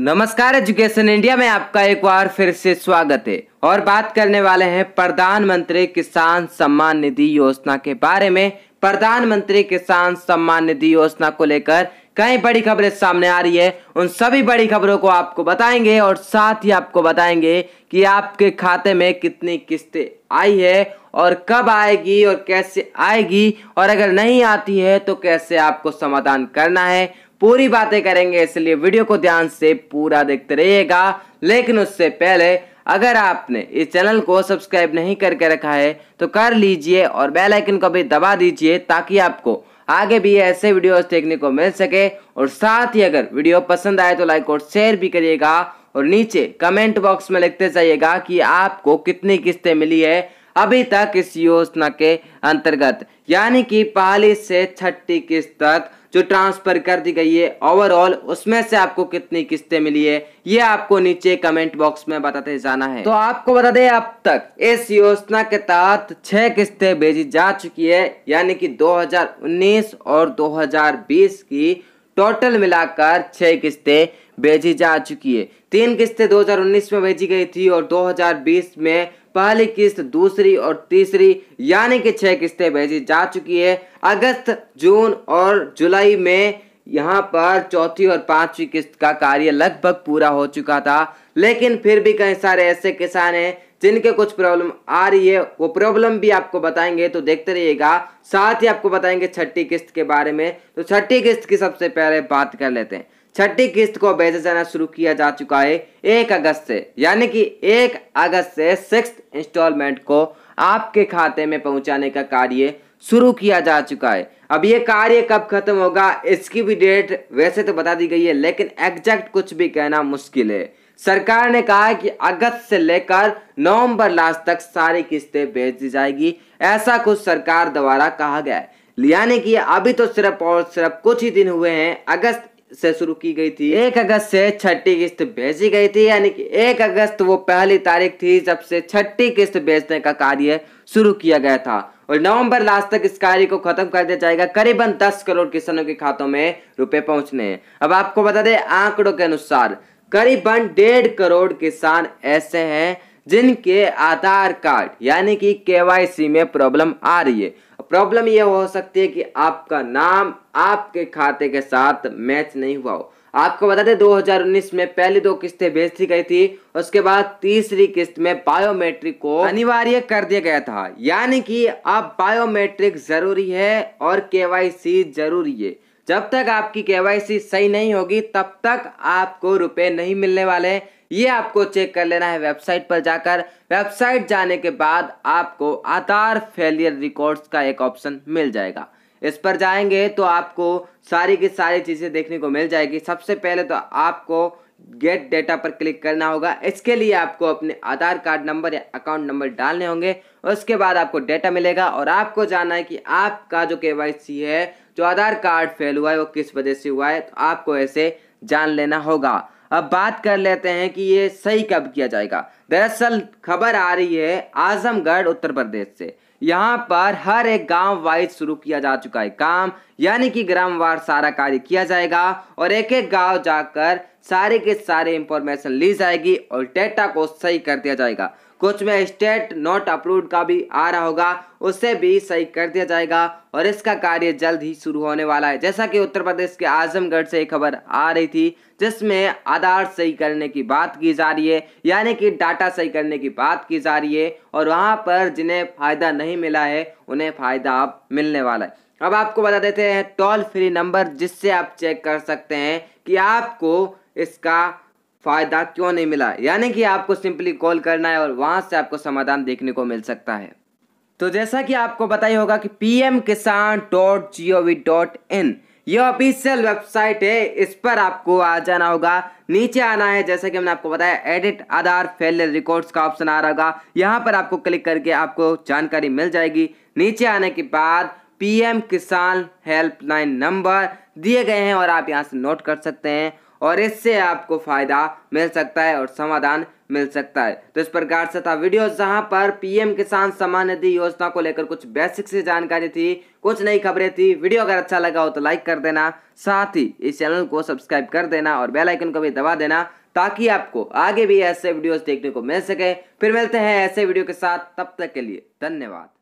नमस्कार education India में आपका एक बार फिर से स्वागत है और बात करने वाले हैं प्रधानमंत्री किसान सम्मान निधि योजना के बारे में प्रधानमंत्री किसान सम्मान निधि योजना को लेकर कई बड़ी खबरें सामने आ रही है उन सभी बड़ी खबरों को आपको बताएंगे और साथ ही आपको बताएंगे कि आपके खाते में कितनी किस्तें आई है और कब आएगी और कैसे आएगी और अगर नहीं आती है तो कैसे आपको समाधान करना है पूरी बातें करेंगे इसलिए वीडियो को ध्यान से पूरा देखते रहिएगा लेकिन उससे पहले अगर आपने इस चैनल को सब्सक्राइब नहीं करके रखा है तो कर लीजिए और बेल आइकन को भी दबा दीजिए ताकि आपको आगे भी ऐसे वीडियोस देखने को मिल सके और साथ ही अगर वीडियो पसंद आए तो लाइक और शेयर भी करिएगा और नीचे कमेंट बॉक्स में लिखते जाइएगा कि आपको कितनी किस्तें मिली है अभी तक इस योजना के अंतर्गत यानी कि पहली से छठी किस्त तक जो ट्रांसफर कर दी गई है ओवरऑल उसमें से आपको कितनी किस्तें मिली है ये आपको नीचे कमेंट बॉक्स में बताते जाना है तो आपको बता दें अब तक इस योजना के तहत छह किस्तें भेजी जा चुकी है यानी कि 2019 और 2020 की टोटल मिलाकर छह किस्तें भेजी जा चुकी है तीन किस्तें 2019 में भेजी गई थी और 2020 में पहली किस्त दूसरी और तीसरी यानी कि छह किस्तें भेजी जा चुकी है अगस्त जून और जुलाई में यहाँ पर चौथी और पांचवी किस्त का कार्य लगभग पूरा हो चुका था लेकिन फिर भी कई सारे ऐसे किसान हैं जिनके कुछ प्रॉब्लम आ रही है वो प्रॉब्लम भी आपको बताएंगे तो देखते रहिएगा साथ ही आपको बताएंगे छठी किस्त के बारे में तो छठी किस्त की सबसे पहले बात कर लेते हैं छठी किस्त को भेजा जाना शुरू किया जा चुका है एक अगस्त से यानी कि एक अगस्त से सिक्स इंस्टॉलमेंट को आपके खाते में पहुंचाने का कार्य शुरू किया जा चुका है अब ये कार्य कब खत्म होगा इसकी भी डेट वैसे तो बता दी गई है लेकिन एग्जैक्ट कुछ भी कहना मुश्किल है सरकार ने कहा है कि अगस्त से लेकर नवंबर लास्ट तक सारी किस्तें भेज दी जाएगी ऐसा कुछ सरकार द्वारा कहा गया है यानी कि अभी तो सिर्फ और सिर्फ कुछ ही दिन हुए हैं अगस्त से शुरू की गई थी एक अगस्त से छठी किस्त भेजी गई थी यानी कि एक अगस्त वो पहली तारीख थी जब से छठी किस्त भेजने का कार्य शुरू किया गया था और नवंबर लास्ट तक इस कार्य को खत्म कर दिया जाएगा करीबन 10 करोड़ किसानों के खातों में रुपए पहुंचने अब आपको बता दें आंकड़ों के अनुसार करीबन डेढ़ करोड़ किसान ऐसे हैं जिनके आधार कार्ड यानी कि केवाईसी में प्रॉब्लम आ रही है प्रॉब्लम यह हो सकती है कि आपका नाम आपके खाते के साथ मैच नहीं हुआ हो आपको बता दें 2019 में पहली दो किस्तें भेज दी गई थी उसके बाद तीसरी किस्त में बायोमेट्रिक को अनिवार्य कर दिया गया था यानी कि अब बायोमेट्रिक जरूरी है और केवाईसी जरूरी है जब तक आपकी केवाईसी सही नहीं होगी तब तक आपको रुपए नहीं मिलने वाले ये आपको चेक कर लेना है वेबसाइट पर जाकर वेबसाइट जाने के बाद आपको आधार फेलियर रिकॉर्ड्स का एक ऑप्शन मिल जाएगा इस पर जाएंगे तो आपको सारी की सारी चीज़ें देखने को मिल जाएगी सबसे पहले तो आपको गेट डेटा पर क्लिक करना होगा इसके लिए आपको अपने आधार कार्ड नंबर या अकाउंट नंबर डालने होंगे उसके बाद आपको डेटा मिलेगा और आपको जानना है कि आपका जो के है जो आधार कार्ड फेल हुआ है वो किस वजह से हुआ है तो आपको ऐसे जान लेना होगा अब बात कर लेते हैं कि ये सही कब किया जाएगा दरअसल खबर आ रही है आजमगढ़ उत्तर प्रदेश से यहाँ पर हर एक गांव वाइज शुरू किया जा चुका है काम यानी कि ग्राम वार सारा कार्य किया जाएगा और एक एक गांव जाकर सारे के सारे इंफॉर्मेशन ली जाएगी और डेटा को सही कर दिया जाएगा कुछ में स्टेट नॉट अपलोड का भी आ रहा होगा उसे भी सही कर दिया जाएगा और इसका कार्य जल्द ही शुरू होने वाला है जैसा कि उत्तर प्रदेश के आजमगढ़ से एक खबर आ रही थी जिसमें आधार सही करने की बात की जा रही है यानी कि डाटा सही करने की बात की जा रही है और वहाँ पर जिन्हें फ़ायदा नहीं मिला है उन्हें फ़ायदा अब मिलने वाला है अब आपको बता देते हैं टोल फ्री नंबर जिससे आप चेक कर सकते हैं कि आपको इसका फ़ायदा क्यों नहीं मिला यानी कि आपको सिंपली कॉल करना है और वहां से आपको समाधान देखने को मिल सकता है तो जैसा कि आपको पता ही होगा कि P M Kisan dot G O V dot in ये ऑफिशियल वेबसाइट है इस पर आपको आ जाना होगा नीचे आना है जैसे कि हमने आपको बताया एडिट आधार फेलियर रिकॉर्ड्स का ऑप्शन आ रहा होगा यहाँ पर आपको क्लिक करके आपको जानकारी मिल जाएगी नीचे आने के बाद पीएम किसान हेल्पलाइन नंबर दिए गए हैं और आप यहाँ से नोट कर सकते हैं और इससे आपको फ़ायदा मिल सकता है और समाधान मिल सकता है तो इस प्रकार से था वीडियो जहां पर पीएम किसान सम्मान निधि योजना को लेकर कुछ बेसिक सी जानकारी थी कुछ नई खबरें थी वीडियो अगर अच्छा लगा हो तो लाइक कर देना साथ ही इस चैनल को सब्सक्राइब कर देना और बेल आइकन को भी दबा देना ताकि आपको आगे भी ऐसे वीडियोस देखने को मिल सके फिर मिलते हैं ऐसे वीडियो के साथ तब तक के लिए धन्यवाद